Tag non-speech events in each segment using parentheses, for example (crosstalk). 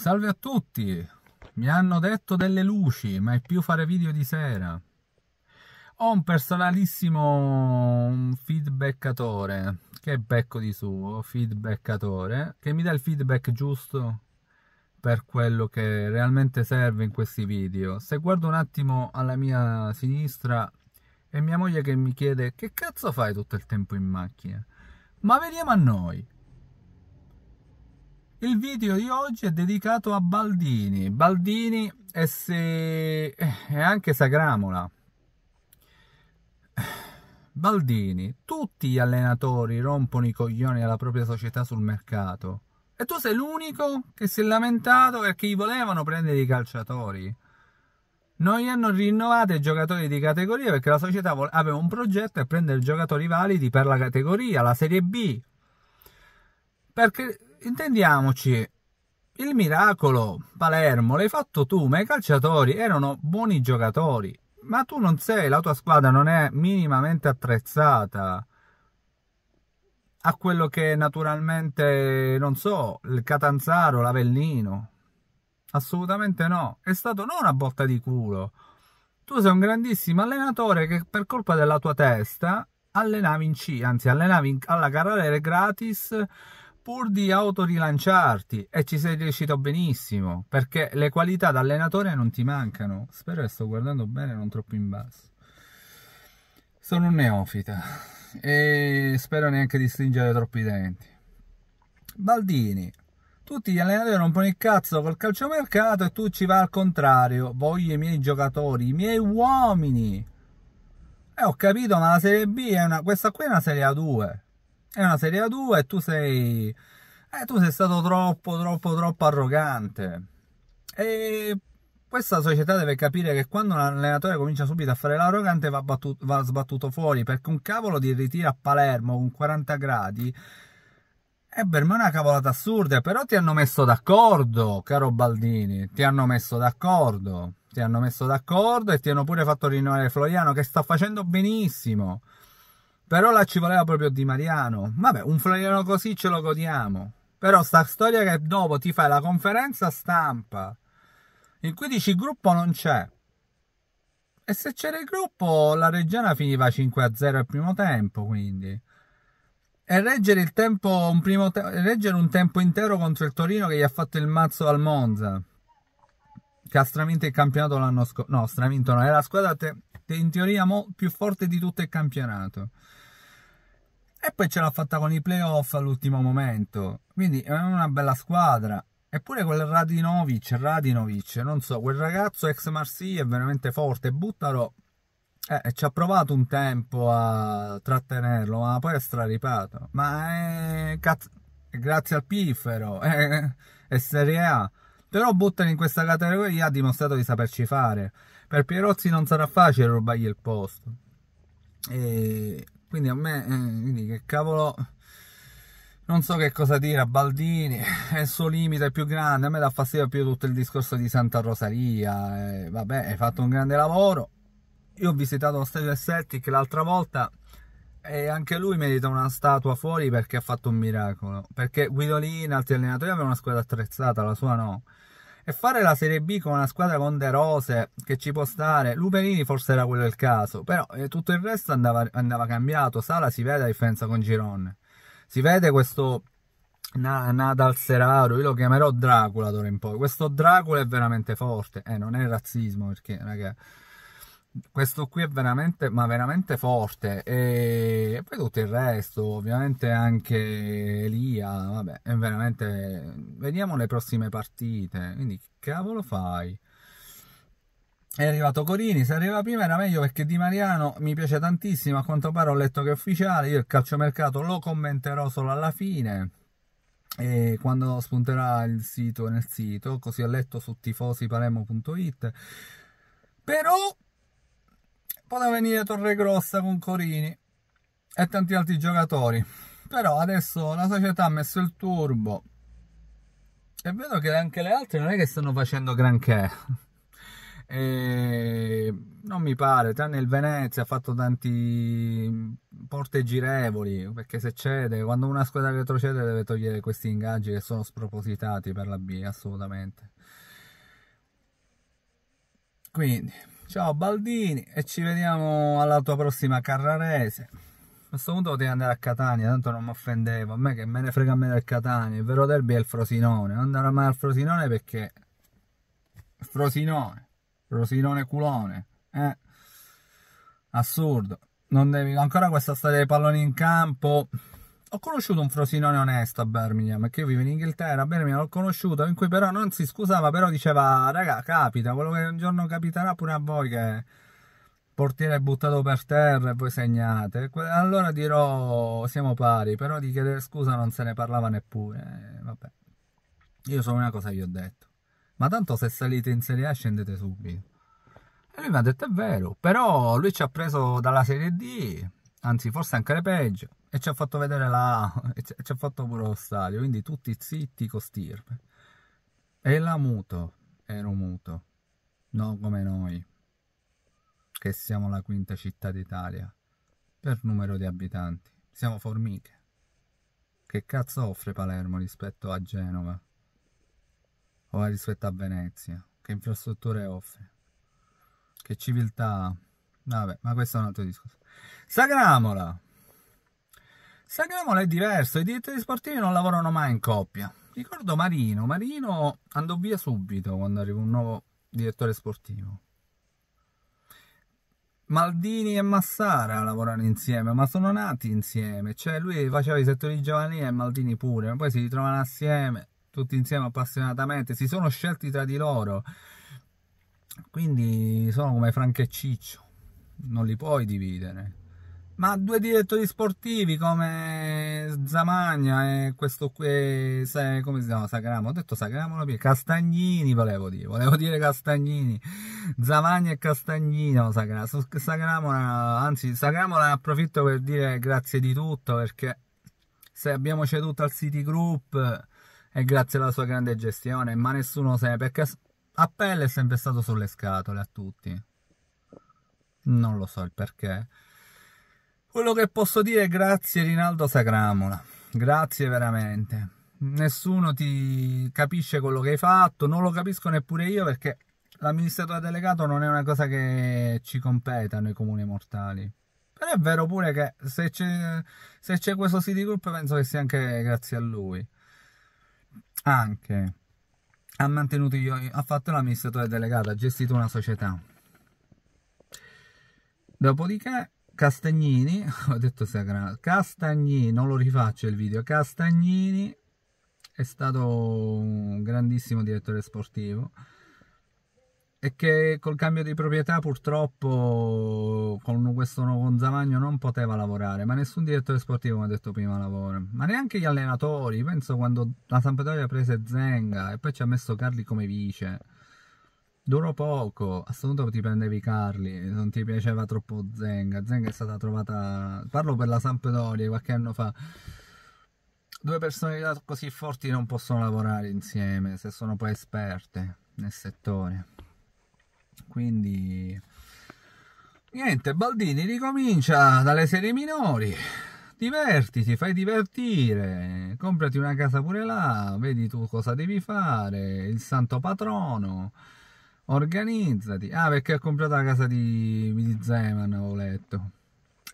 Salve a tutti! Mi hanno detto delle luci, ma è più fare video di sera. Ho un personalissimo feedbackatore, che becco di suo, feedbackatore, che mi dà il feedback giusto per quello che realmente serve in questi video. Se guardo un attimo alla mia sinistra è mia moglie che mi chiede che cazzo fai tutto il tempo in macchina? Ma veniamo a noi! Il video di oggi è dedicato a Baldini, Baldini e, se... e anche Sagramola. Baldini, tutti gli allenatori rompono i coglioni alla propria società sul mercato e tu sei l'unico che si è lamentato perché gli volevano prendere i calciatori. Non gli hanno rinnovato i giocatori di categoria perché la società aveva un progetto per prendere giocatori validi per la categoria, la Serie B. Perché intendiamoci, il miracolo Palermo l'hai fatto tu, ma i calciatori erano buoni giocatori. Ma tu non sei, la tua squadra non è minimamente attrezzata a quello che naturalmente, non so, il Catanzaro, l'Avellino. Assolutamente no, è stato non una botta di culo. Tu sei un grandissimo allenatore che per colpa della tua testa allenavi in C, anzi allenavi alla Carrarere gratis pur di autorilanciarti e ci sei riuscito benissimo perché le qualità da allenatore non ti mancano. Spero che sto guardando bene, non troppo in basso. Sono un neofita e spero neanche di stringere troppi denti. Baldini, tutti gli allenatori rompono il cazzo col calciomercato e tu ci vai al contrario. Voglio i miei giocatori, i miei uomini. Eh, ho capito, ma la Serie B è una... questa qui è una Serie A2 è una Serie A2 e tu sei, eh, tu sei stato troppo, troppo, troppo arrogante. E questa società deve capire che quando un allenatore comincia subito a fare l'arrogante va, battuto, va sbattuto fuori, perché un cavolo di ritiro a Palermo con 40 gradi è eh, per me una cavolata assurda, però ti hanno messo d'accordo, caro Baldini, ti hanno messo d'accordo, ti hanno messo d'accordo e ti hanno pure fatto rinnovare Floriano che sta facendo benissimo. Però là ci voleva proprio Di Mariano. Vabbè, un floriano così ce lo godiamo. Però sta storia che dopo ti fai la conferenza stampa in 15 dici gruppo non c'è. E se c'era il gruppo, la Reggiana finiva 5-0 al primo tempo, quindi. E reggere, il tempo, un primo te- reggere un tempo intero contro il Torino che gli ha fatto il mazzo al Monza. Che ha stravinto il campionato l'anno scorso. No, stravinto no, è la squadra te- in teoria mo- più forte di tutto il campionato. E poi ce l'ha fatta con i playoff all'ultimo momento. Quindi è una bella squadra. Eppure quel Radinovic, Radinovic, non so, quel ragazzo ex Marsi è veramente forte. Buttaro eh, ci ha provato un tempo a trattenerlo, ma poi è straripato. Ma è, cazzo, è grazie al piffero, è, (laughs) è eh, Serie A. Però Buttaro in questa categoria ha dimostrato di saperci fare. Per Pierozzi non sarà facile rubargli il posto. E quindi a me eh, quindi che cavolo non so che cosa dire a Baldini è il suo limite è più grande a me dà fastidio più tutto il discorso di Santa Rosaria eh, vabbè hai fatto un grande lavoro io ho visitato lo stadio del Celtic l'altra volta e anche lui merita una statua fuori perché ha fatto un miracolo perché Guidolini altri allenatori avevano una squadra attrezzata la sua no e fare la Serie B con una squadra con De Rose che ci può stare, Luperini forse era quello il caso, però eh, tutto il resto andava, andava, cambiato. Sala si vede la differenza con Giron, si vede questo na, Nadal Seraro, io lo chiamerò Dracula d'ora in poi. Questo Dracula è veramente forte, eh, non è razzismo perché, ragazzi questo qui è veramente, ma veramente forte. E poi tutto il resto, ovviamente anche Elia, vabbè, è veramente... Vediamo le prossime partite, quindi che cavolo fai? È arrivato Corini, se arriva prima era meglio perché Di Mariano mi piace tantissimo, a quanto pare ho letto che è ufficiale, io il calciomercato lo commenterò solo alla fine e quando spunterà il sito nel sito, così ho letto su tifosipalermo.it. Però poteva venire Torregrossa con Corini e tanti altri giocatori però adesso la società ha messo il turbo e vedo che anche le altre non è che stanno facendo granché e non mi pare tranne il Venezia ha fatto tanti porte girevoli perché se cede quando una squadra retrocede deve togliere questi ingaggi che sono spropositati per la B assolutamente quindi, ciao Baldini e ci vediamo alla tua prossima Carrarese. A questo punto potevi andare a Catania, tanto non mi offendevo. A me che me ne frega a me del Catania, il vero derby è il Frosinone. Non andrò mai al Frosinone perché... Frosinone, Frosinone culone, eh? Assurdo. Non devi... Ancora questa storia dei palloni in campo ho conosciuto un Frosinone onesto a Birmingham, che vive in Inghilterra, a Birmingham l'ho conosciuto, in cui però non si scusava, però diceva, raga, capita, quello che un giorno capiterà pure a voi che il portiere è buttato per terra e voi segnate. Allora dirò, siamo pari, però di chiedere scusa non se ne parlava neppure, eh, vabbè. Io solo una cosa gli ho detto, ma tanto se salite in Serie A scendete subito. E lui mi ha detto, è vero, però lui ci ha preso dalla Serie D, anzi forse anche le peggio e ci ha fatto vedere la e ci ha fatto pure lo stadio quindi tutti zitti con stirpe e la muto ero muto non come noi che siamo la quinta città d'Italia per numero di abitanti siamo formiche che cazzo offre Palermo rispetto a Genova o rispetto a Venezia che infrastrutture offre che civiltà vabbè ma questo è un altro discorso sagramola Sanremo è diverso, i direttori sportivi non lavorano mai in coppia. Ricordo Marino, Marino andò via subito quando arrivò un nuovo direttore sportivo. Maldini e Massara lavorano insieme, ma sono nati insieme, cioè lui faceva i settori giovanili e Maldini pure, ma poi si ritrovano assieme, tutti insieme appassionatamente, si sono scelti tra di loro, quindi sono come Franca e Ciccio, non li puoi dividere ma due direttori sportivi come Zamagna e questo qui, se, come si chiama, Sagramo, ho detto Sagramo, Castagnini volevo dire, volevo dire Castagnini, Zamagna e Castagnino, Sagra, Sagramo, anzi Sagramo ne approfitto per dire grazie di tutto perché se abbiamo ceduto al City Group è grazie alla sua grande gestione, ma nessuno sa perché Appelle è sempre stato sulle scatole a tutti, non lo so il perché. Quello che posso dire è grazie Rinaldo Sacramola, grazie veramente. Nessuno ti capisce quello che hai fatto, non lo capisco neppure io perché l'amministratore delegato non è una cosa che ci competa noi comuni mortali. Però è vero pure che se c'è, questo City Group penso che sia anche grazie a lui. Anche. Ha mantenuto io, ha fatto l'amministratore delegato, ha gestito una società. Dopodiché Castagnini, (laughs) ho detto Sacra, Castagnini, non lo rifaccio il video, Castagnini è stato un grandissimo direttore sportivo e che col cambio di proprietà purtroppo con questo nuovo Zamagno non poteva lavorare, ma nessun direttore sportivo, come ho detto prima, lavora, ma neanche gli allenatori, penso quando la Sampdoria prese Zenga e poi ci ha messo Carli come vice Duro poco, a sto punto ti prendevi Carli, non ti piaceva troppo Zenga. Zenga è stata trovata, parlo per la Sampdoria qualche anno fa. Due personalità così forti non possono lavorare insieme se sono poi esperte nel settore. Quindi niente, Baldini ricomincia dalle serie minori. Divertiti, fai divertire, comprati una casa pure là, vedi tu cosa devi fare, il santo patrono. Organizzati. Ah, perché ha comprato la casa di, di Zeman, avevo letto.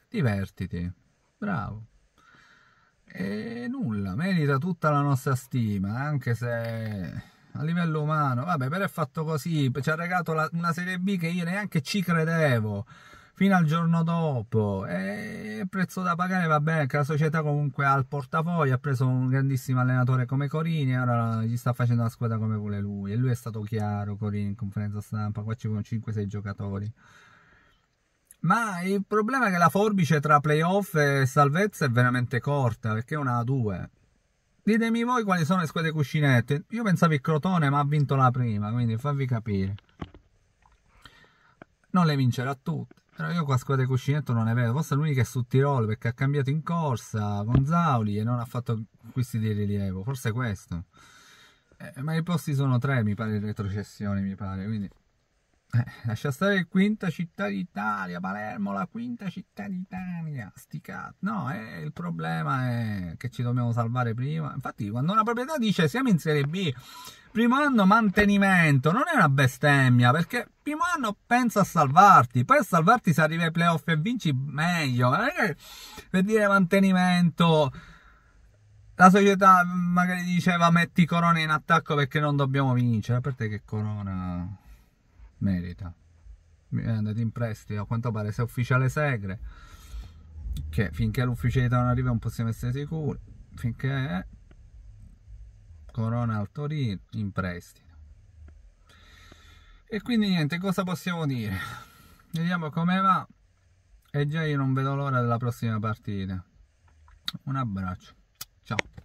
Divertiti. Bravo. E nulla, merita tutta la nostra stima, anche se a livello umano, vabbè, però è fatto così, ci ha regalato la, una Serie B che io neanche ci credevo fino al giorno dopo e il prezzo da pagare va bene che la società comunque ha il portafoglio ha preso un grandissimo allenatore come Corini e ora gli sta facendo la squadra come vuole lui e lui è stato chiaro Corini in conferenza stampa qua ci sono 5-6 giocatori ma il problema è che la forbice tra playoff e salvezza è veramente corta perché è una a due Ditemi voi quali sono le squadre cuscinette. Io pensavo il Crotone, ma ha vinto la prima, quindi fammi capire. Non le vincerà tutte. Però io qua a squadra di cuscinetto non ne vedo, forse l'unica è su Tirol perché ha cambiato in corsa con Zauli e non ha fatto acquisti di rilievo, forse questo. Eh, ma i posti sono tre, mi pare, in retrocessione, mi pare, quindi... Eh, lascia stare quinta città d'Italia, Palermo, la quinta città d'Italia, sticato. No, eh, il problema è che ci dobbiamo salvare prima. Infatti, quando una proprietà dice siamo in Serie B, primo anno mantenimento, non è una bestemmia, perché primo anno pensa a salvarti, poi a salvarti se arrivi ai playoff e vinci meglio. Non per dire mantenimento la società magari diceva metti Corona in attacco perché non dobbiamo vincere, per te che Corona merita Mi è andato in prestito a quanto pare sia ufficiale segre che finché l'ufficialità non arriva non possiamo essere sicuri finché è Corona al Torino in prestito e quindi niente cosa possiamo dire vediamo come va e già io non vedo l'ora della prossima partita un abbraccio ciao